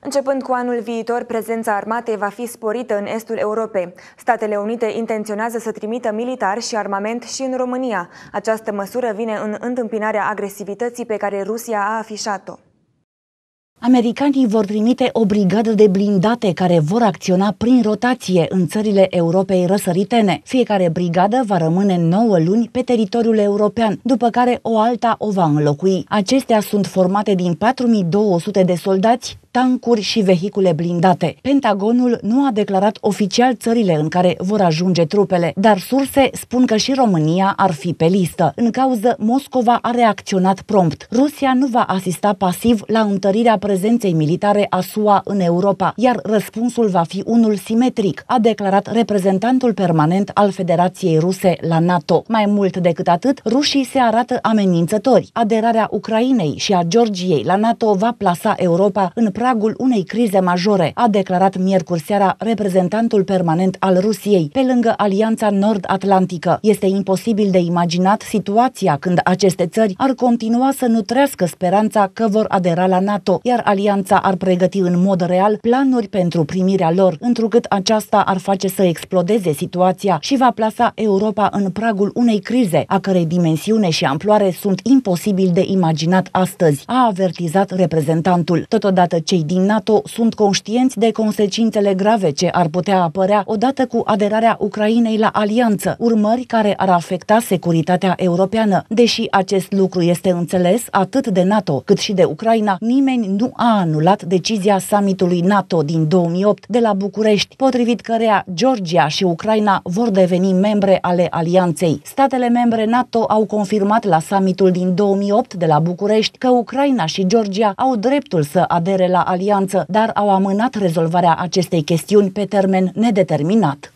Începând cu anul viitor, prezența armatei va fi sporită în estul Europei. Statele Unite intenționează să trimită militar și armament și în România. Această măsură vine în întâmpinarea agresivității pe care Rusia a afișat-o. Americanii vor trimite o brigadă de blindate care vor acționa prin rotație în țările Europei răsăritene. Fiecare brigadă va rămâne 9 luni pe teritoriul european, după care o alta o va înlocui. Acestea sunt formate din 4200 de soldați, tancuri și vehicule blindate. Pentagonul nu a declarat oficial țările în care vor ajunge trupele, dar surse spun că și România ar fi pe listă. În cauză, Moscova a reacționat prompt. Rusia nu va asista pasiv la întărirea prezenței militare a SUA în Europa, iar răspunsul va fi unul simetric, a declarat reprezentantul permanent al Federației Ruse la NATO. Mai mult decât atât, rușii se arată amenințători. Aderarea Ucrainei și a Georgiei la NATO va plasa Europa în prag pragul unei crize majore, a declarat miercuri seara reprezentantul permanent al Rusiei, pe lângă Alianța Nord-Atlantică. Este imposibil de imaginat situația când aceste țări ar continua să nutrească speranța că vor adera la NATO, iar alianța ar pregăti în mod real planuri pentru primirea lor, întrucât aceasta ar face să explodeze situația și va plasa Europa în pragul unei crize, a cărei dimensiune și amploare sunt imposibil de imaginat astăzi, a avertizat reprezentantul. Totodată, cei din NATO sunt conștienți de consecințele grave ce ar putea apărea odată cu aderarea Ucrainei la alianță, urmări care ar afecta securitatea europeană. Deși acest lucru este înțeles atât de NATO cât și de Ucraina, nimeni nu a anulat decizia summitului NATO din 2008 de la București, potrivit cărea Georgia și Ucraina vor deveni membre ale alianței. Statele membre NATO au confirmat la summitul din 2008 de la București că Ucraina și Georgia au dreptul să adere la la alianță, dar au amânat rezolvarea acestei chestiuni pe termen nedeterminat.